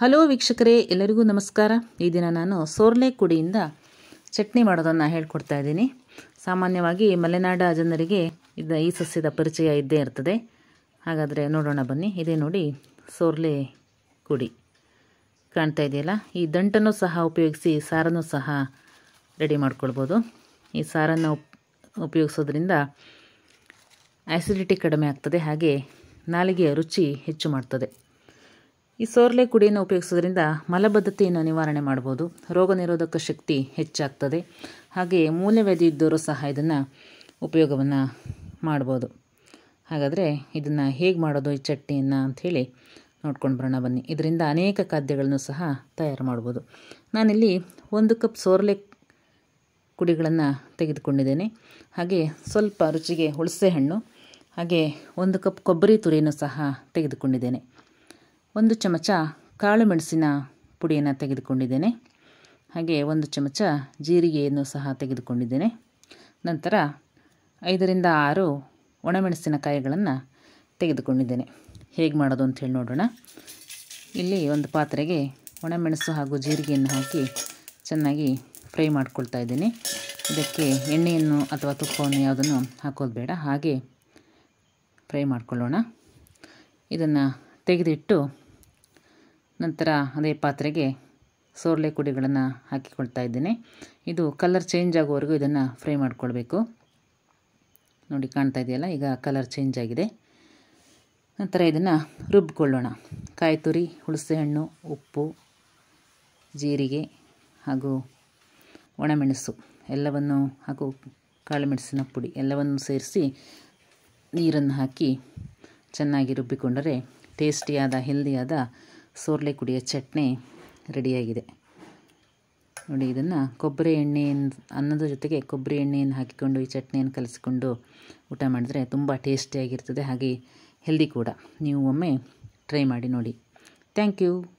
hello ವೀಕ್ಷಕರೇ ಎಲ್ಲರಿಗೂ ನಮಸ್ಕಾರ ಈ ದಿನ ನಾನು ಸೋರ್ಲೆ ಕುಡಿಯಿಂದ ಚಟ್ನಿ ಮಾಡೋದನ್ನು ಹೇಳ್ಕೊಡ್ತಾ ಇದ್ದೀನಿ ಸಾಮಾನ್ಯವಾಗಿ ಮಲೆನಾಡ ಜನರಿಗೆ ಇದು ಈ ಸಸ್ಯದ ಪರಿಚಯ ಇದ್ದೇ ಇರ್ತದೆ ಹಾಗಾದರೆ ನೋಡೋಣ ಬನ್ನಿ ಇದೇ ನೋಡಿ ಸೋರ್ಲೆ ಕುಡಿ ಕಾಣ್ತಾ ಇದೆಯಲ್ಲ ಈ ದಂಟನ್ನು ಸಹ ಉಪಯೋಗಿಸಿ ಸಾರನ್ನು ಸಹ ರೆಡಿ ಮಾಡ್ಕೊಳ್ಬೋದು ಈ ಸಾರನ್ನು ಉಪಯೋಗಿಸೋದ್ರಿಂದ ಆ್ಯಸಿಡಿಟಿ ಕಡಿಮೆ ಆಗ್ತದೆ ಹಾಗೆ ನಾಲಿಗೆಯ ರುಚಿ ಹೆಚ್ಚು ಮಾಡ್ತದೆ ಈ ಸೋರ್ಲೆ ಕುಡಿಯನ್ನು ಉಪಯೋಗಿಸೋದ್ರಿಂದ ಮಲಬದ್ಧತೆಯನ್ನು ನಿವಾರಣೆ ಮಾಡ್ಬೋದು ರೋಗ ನಿರೋಧಕ ಶಕ್ತಿ ಹೆಚ್ಚಾಗ್ತದೆ ಹಾಗೆಯೇ ಮೂಲವ್ಯಾಧಿ ಇದ್ದವರು ಸಹ ಇದನ್ನು ಉಪಯೋಗವನ್ನು ಮಾಡ್ಬೋದು ಹಾಗಾದರೆ ಇದನ್ನು ಹೇಗೆ ಮಾಡೋದು ಈ ಚಟ್ನಿಯನ್ನು ಅಂಥೇಳಿ ನೋಡ್ಕೊಂಡು ಬರೋಣ ಬನ್ನಿ ಇದರಿಂದ ಅನೇಕ ಖಾದ್ಯಗಳನ್ನು ಸಹ ತಯಾರು ಮಾಡ್ಬೋದು ನಾನಿಲ್ಲಿ ಒಂದು ಕಪ್ ಸೋರ್ಲೆ ಕುಡಿಗಳನ್ನು ತೆಗೆದುಕೊಂಡಿದ್ದೇನೆ ಹಾಗೆ ಸ್ವಲ್ಪ ರುಚಿಗೆ ಹುಳಸೆ ಹಣ್ಣು ಹಾಗೆ ಒಂದು ಕಪ್ ಕೊಬ್ಬರಿ ತುರಿಯನ್ನು ಸಹ ತೆಗೆದುಕೊಂಡಿದ್ದೇನೆ ಒಂದು ಚಮಚ ಕಾಳು ಮೆಣಸಿನ ಪುಡಿಯನ್ನು ತೆಗೆದುಕೊಂಡಿದ್ದೇನೆ ಹಾಗೆ ಒಂದು ಚಮಚ ಜೀರಿಗೆಯನ್ನು ಸಹ ತೆಗೆದುಕೊಂಡಿದ್ದೇನೆ ನಂತರ ಐದರಿಂದ ಆರು ಕಾಯಿಗಳನ್ನು ತೆಗೆದುಕೊಂಡಿದ್ದೇನೆ ಹೇಗೆ ಮಾಡೋದು ಅಂತ ಹೇಳಿ ನೋಡೋಣ ಇಲ್ಲಿ ಒಂದು ಪಾತ್ರೆಗೆ ಒಣಮೆಣಸು ಹಾಗೂ ಜೀರಿಗೆಯನ್ನು ಹಾಕಿ ಚೆನ್ನಾಗಿ ಫ್ರೈ ಮಾಡ್ಕೊಳ್ತಾ ಇದ್ದೀನಿ ಇದಕ್ಕೆ ಎಣ್ಣೆಯನ್ನು ಅಥವಾ ತುಪ್ಪವನ್ನು ಯಾವುದನ್ನು ಹಾಕೋದು ಬೇಡ ಹಾಗೆ ಫ್ರೈ ಮಾಡ್ಕೊಳ್ಳೋಣ ಇದನ್ನು ತೆಗೆದಿಟ್ಟು ನಂತರ ಅದೇ ಪಾತ್ರೆಗೆ ಸೋರ್ಲೆ ಕುಡಿಗಳನ್ನು ಹಾಕಿಕೊಳ್ತಾ ಇದ್ದೇನೆ ಇದು ಕಲರ್ ಚೇಂಜ್ ಆಗುವವರೆಗೂ ಇದನ್ನು ಫ್ರೈ ಮಾಡಿಕೊಳ್ಬೇಕು ನೋಡಿ ಕಾಣ್ತಾ ಇದೆಯಲ್ಲ ಈಗ ಕಲರ್ ಚೇಂಜ್ ಆಗಿದೆ ನಂತರ ಇದನ್ನು ರುಬ್ಬಿಕೊಳ್ಳೋಣ ಕಾಯಿ ತುರಿ ಹುಣಸೆಹಣ್ಣು ಉಪ್ಪು ಜೀರಿಗೆ ಹಾಗೂ ಒಣಮೆಣಸು ಎಲ್ಲವನ್ನು ಹಾಗೂ ಕಾಳುಮೆಣಸಿನ ಪುಡಿ ಎಲ್ಲವನ್ನು ಸೇರಿಸಿ ನೀರನ್ನು ಹಾಕಿ ಚೆನ್ನಾಗಿ ರುಬ್ಬಿಕೊಂಡರೆ ಟೇಸ್ಟಿಯಾದ ಹೆಲ್ದಿಯಾದ ಸೋರ್ಲೆ ಕುಡಿಯೋ ಚಟ್ನಿ ರೆಡಿಯಾಗಿದೆ ನೋಡಿ ಇದನ್ನು ಕೊಬ್ಬರಿ ಎಣ್ಣೆಯನ್ನು ಅನ್ನದ ಜೊತೆಗೆ ಕೊಬ್ಬರಿ ಎಣ್ಣೆಯನ್ನು ಹಾಕಿಕೊಂಡು ಈ ಚಟ್ನಿಯನ್ನು ಕಲಸಿಕೊಂಡು ಊಟ ಮಾಡಿದ್ರೆ ತುಂಬ ಟೇಸ್ಟಿಯಾಗಿರ್ತದೆ ಹಾಗೆ ಹೆಲ್ದಿ ಕೂಡ ನೀವು ಒಮ್ಮೆ ಟ್ರೈ ಮಾಡಿ ನೋಡಿ ಥ್ಯಾಂಕ್ ಯು